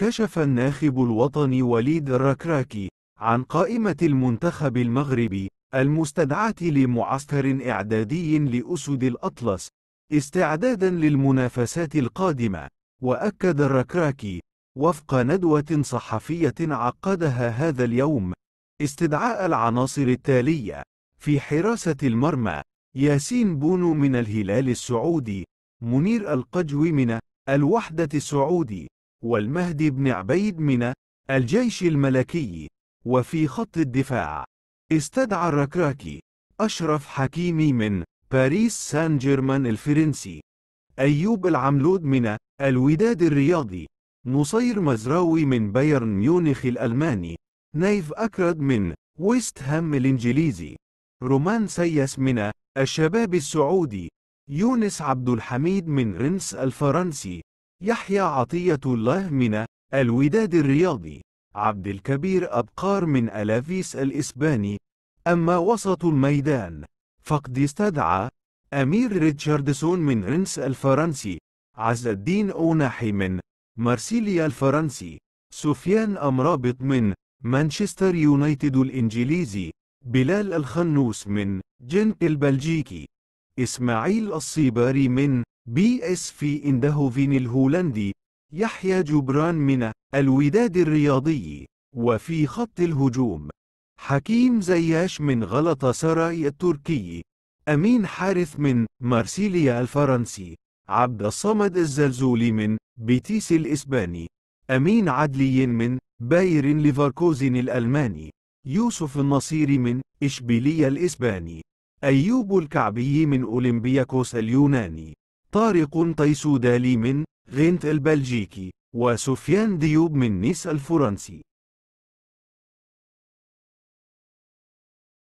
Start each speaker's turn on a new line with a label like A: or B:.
A: كشف الناخب الوطني وليد الركراكي عن قائمة المنتخب المغربي المستدعاة لمعسكر إعدادي لأسد الأطلس استعدادا للمنافسات القادمة وأكد الركراكي وفق ندوة صحفية عقدها هذا اليوم استدعاء العناصر التالية في حراسة المرمى ياسين بونو من الهلال السعودي منير القجوي من الوحدة السعودي والمهدي بن عبيد من الجيش الملكي وفي خط الدفاع استدعى الركراكي أشرف حكيمي من باريس سان جيرمان الفرنسي أيوب العملود من الوداد الرياضي نصير مزراوي من بايرن ميونخ الألماني نايف أكرد من ويست هام الإنجليزي رومان سياس من الشباب السعودي يونس عبد الحميد من رنس الفرنسي يحيى عطية الله من الوداد الرياضي عبد الكبير أبقار من ألافيس الإسباني أما وسط الميدان فقد استدعى أمير ريتشاردسون من رنس الفرنسي عز الدين أوناحي من مارسيليا الفرنسي سفيان أمرابط من مانشستر يونايتد الإنجليزي بلال الخنوس من جنت البلجيكي إسماعيل الصيباري من بي اس في اندهوفين الهولندي يحيى جبران من الوداد الرياضي وفي خط الهجوم حكيم زياش من غلطة سراي التركي أمين حارث من مارسيليا الفرنسي عبد الصمد الزلزولي من بيتيس الإسباني أمين عدلي من باير ليفركوزن الألماني يوسف النصيري من إشبيلية الإسباني أيوب الكعبي من أولمبياكوس اليوناني طارق دالي من غينت البلجيكي وسفيان ديوب من نيس الفرنسي